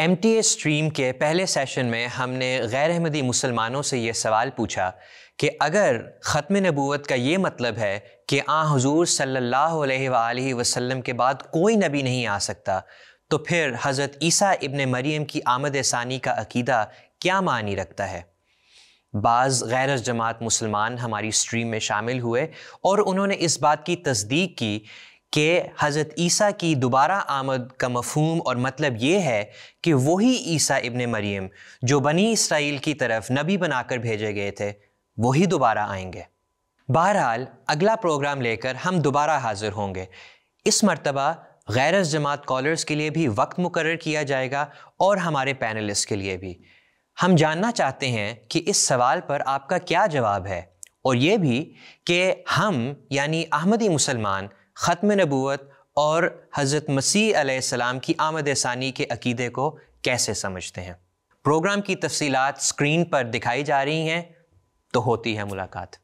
M T a stream के पहले session में हमने गैर अहमदी मुसलमानों से ये सवाल पूछा कि अगर ख़त्म नबूत का ये मतलब है कि आ हजूर सल्ला वसम के बाद कोई नबी नहीं आ सकता तो फिर हज़रत ईसा इबन मरीम की आमद सानी का अकीदा क्या मानी रखता है बाज़ गैर जमात मुसलमान हमारी स्ट्रीम में शामिल हुए और उन्होंने इस बात की तस्दीक की कि हज़रत ईसा की दोबारा आमद का मफहम और मतलब ये है कि वही ईसा इबन मरीम जो बनी इसराइल की तरफ नबी बनाकर भेजे गए थे वही दोबारा आएंगे बहरहाल अगला प्रोग्राम लेकर हम दोबारा हाजिर होंगे इस मरतबा गैर जमात कॉलर्स के लिए भी वक्त मुकर किया जाएगा और हमारे पैनलिस्ट के लिए भी हम जानना चाहते हैं कि इस सवाल पर आपका क्या जवाब है और ये भी कि हम यानी अहमदी मुसलमान ख़त्म नबूत और हज़रत मसीह सलाम की आमद सानी के अकीदे को कैसे समझते हैं प्रोग्राम की तफसीलात स्क्रीन पर दिखाई जा रही हैं तो होती है मुलाकात